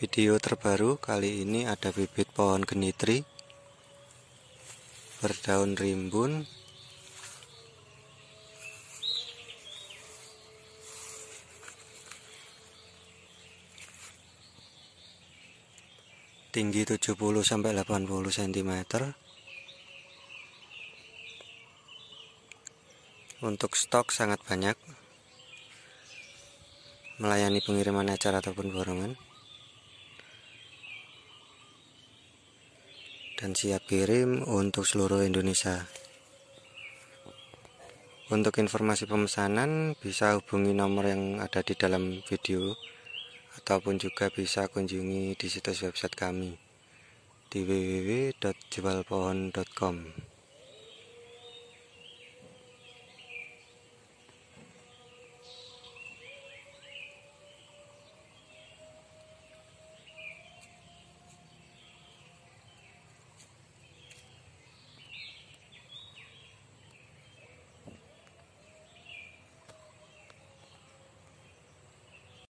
Video terbaru kali ini ada bibit pohon genitri berdaun rimbun tinggi 70 sampai 80 cm. Untuk stok sangat banyak melayani pengiriman acara ataupun borongan. dan siap kirim untuk seluruh Indonesia. Untuk informasi pemesanan bisa hubungi nomor yang ada di dalam video ataupun juga bisa kunjungi di situs website kami di www.jualpohon.com.